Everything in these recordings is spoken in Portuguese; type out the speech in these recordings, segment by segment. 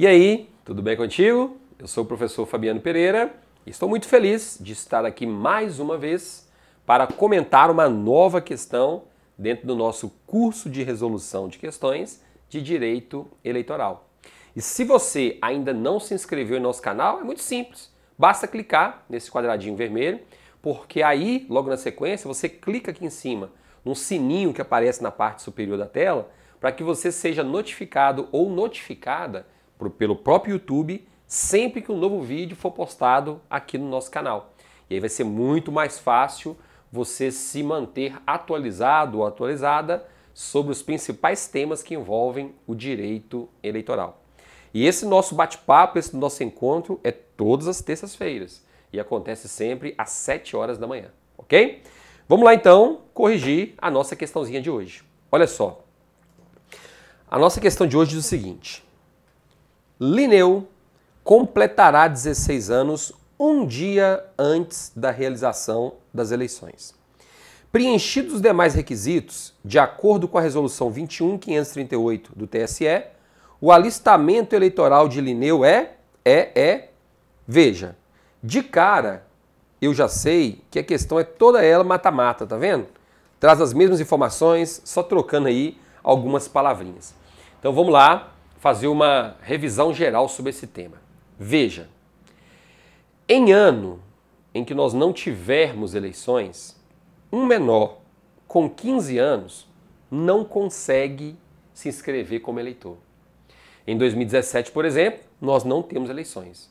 E aí, tudo bem contigo? Eu sou o professor Fabiano Pereira e estou muito feliz de estar aqui mais uma vez para comentar uma nova questão dentro do nosso curso de resolução de questões de direito eleitoral. E se você ainda não se inscreveu em nosso canal, é muito simples. Basta clicar nesse quadradinho vermelho, porque aí, logo na sequência, você clica aqui em cima num sininho que aparece na parte superior da tela para que você seja notificado ou notificada por, pelo próprio YouTube sempre que um novo vídeo for postado aqui no nosso canal. E aí vai ser muito mais fácil você se manter atualizado ou atualizada sobre os principais temas que envolvem o direito eleitoral. E esse nosso bate-papo, esse nosso encontro é todas as terças-feiras e acontece sempre às 7 horas da manhã, ok? Vamos lá então corrigir a nossa questãozinha de hoje. Olha só. A nossa questão de hoje diz o seguinte: Lineu completará 16 anos um dia antes da realização das eleições. Preenchidos os demais requisitos, de acordo com a Resolução 21538 do TSE, o alistamento eleitoral de Lineu é, é, é, veja, de cara eu já sei que a questão é toda ela mata-mata, tá vendo? Traz as mesmas informações, só trocando aí algumas palavrinhas. Então vamos lá, fazer uma revisão geral sobre esse tema. Veja, em ano em que nós não tivermos eleições, um menor com 15 anos não consegue se inscrever como eleitor. Em 2017, por exemplo, nós não temos eleições.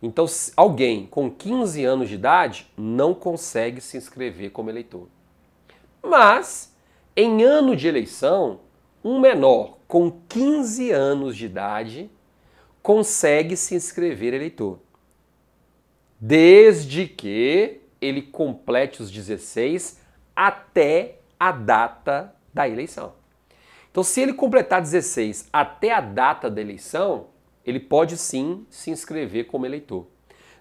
Então, alguém com 15 anos de idade não consegue se inscrever como eleitor. Mas, em ano de eleição, um menor com 15 anos de idade consegue se inscrever eleitor, desde que ele complete os 16 até a data da eleição. Então, se ele completar 16 até a data da eleição, ele pode sim se inscrever como eleitor,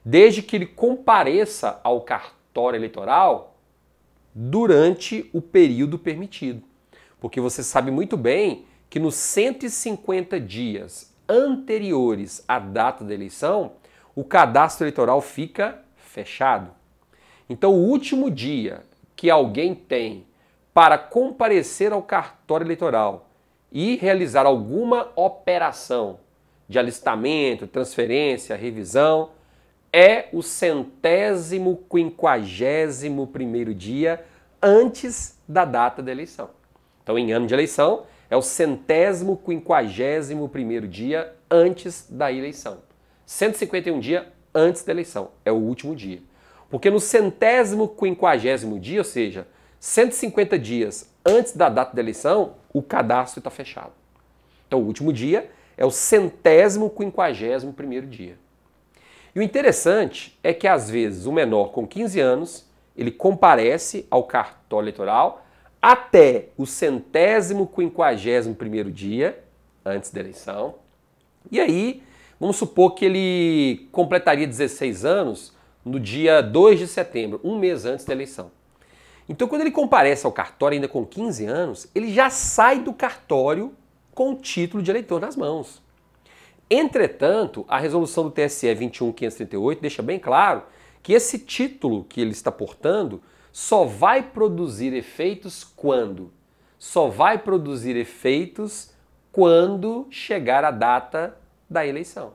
desde que ele compareça ao cartório eleitoral durante o período permitido. Porque você sabe muito bem que nos 150 dias anteriores à data da eleição, o cadastro eleitoral fica fechado. Então, o último dia que alguém tem para comparecer ao cartório eleitoral e realizar alguma operação de alistamento, transferência, revisão, é o centésimo quinquagésimo primeiro dia antes da data da eleição. Então, em ano de eleição, é o centésimo quinquagésimo primeiro dia antes da eleição. 151 dia antes da eleição, é o último dia. Porque no centésimo quinquagésimo dia, ou seja, 150 dias antes da data da eleição, o cadastro está fechado. Então, o último dia é o centésimo quinquagésimo primeiro dia. E o interessante é que, às vezes, o menor com 15 anos, ele comparece ao cartório eleitoral até o centésimo quinquagésimo primeiro dia antes da eleição. E aí, vamos supor que ele completaria 16 anos no dia 2 de setembro, um mês antes da eleição. Então, quando ele comparece ao cartório ainda com 15 anos, ele já sai do cartório com o título de eleitor nas mãos. Entretanto, a resolução do TSE 21538 deixa bem claro que esse título que ele está portando só vai produzir efeitos quando? Só vai produzir efeitos quando chegar a data da eleição.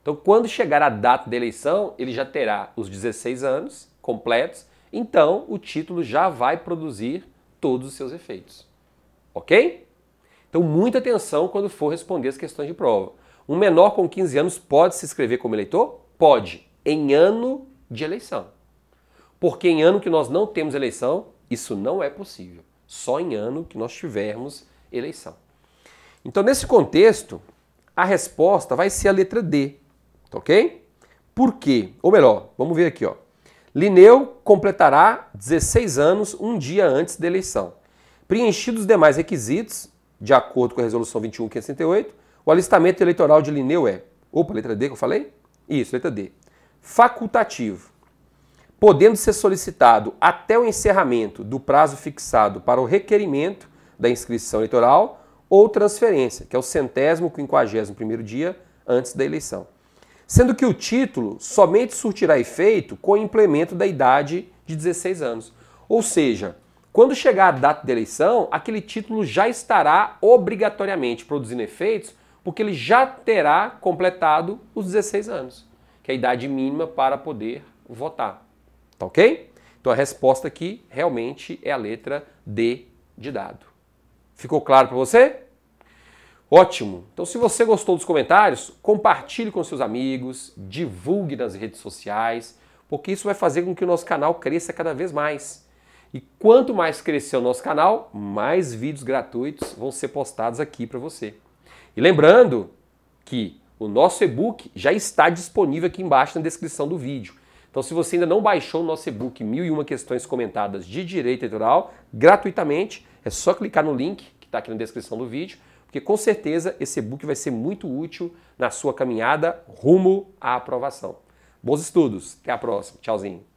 Então, quando chegar a data da eleição, ele já terá os 16 anos completos, então o título já vai produzir todos os seus efeitos. Ok? Então, muita atenção quando for responder as questões de prova. Um menor com 15 anos pode se inscrever como eleitor? Pode, em ano de eleição. Porque em ano que nós não temos eleição, isso não é possível. Só em ano que nós tivermos eleição. Então, nesse contexto, a resposta vai ser a letra D, tá ok? Por quê? Ou melhor, vamos ver aqui, ó. Lineu completará 16 anos um dia antes da eleição. Preenchidos os demais requisitos, de acordo com a resolução 21568, o alistamento eleitoral de Lineu é, opa, letra D que eu falei? Isso, letra D. Facultativo podendo ser solicitado até o encerramento do prazo fixado para o requerimento da inscrição eleitoral ou transferência, que é o centésimo quinquagésimo primeiro dia antes da eleição. Sendo que o título somente surtirá efeito com o implemento da idade de 16 anos. Ou seja, quando chegar a data da eleição, aquele título já estará obrigatoriamente produzindo efeitos, porque ele já terá completado os 16 anos, que é a idade mínima para poder votar. Tá ok? Então a resposta aqui realmente é a letra D de dado. Ficou claro para você? Ótimo! Então, se você gostou dos comentários, compartilhe com seus amigos, divulgue nas redes sociais, porque isso vai fazer com que o nosso canal cresça cada vez mais. E quanto mais crescer o nosso canal, mais vídeos gratuitos vão ser postados aqui para você. E lembrando que o nosso e-book já está disponível aqui embaixo na descrição do vídeo. Então, se você ainda não baixou o nosso e-book 1001 questões comentadas de direito eleitoral gratuitamente, é só clicar no link que está aqui na descrição do vídeo, porque com certeza esse e-book vai ser muito útil na sua caminhada rumo à aprovação. Bons estudos, até a próxima. Tchauzinho.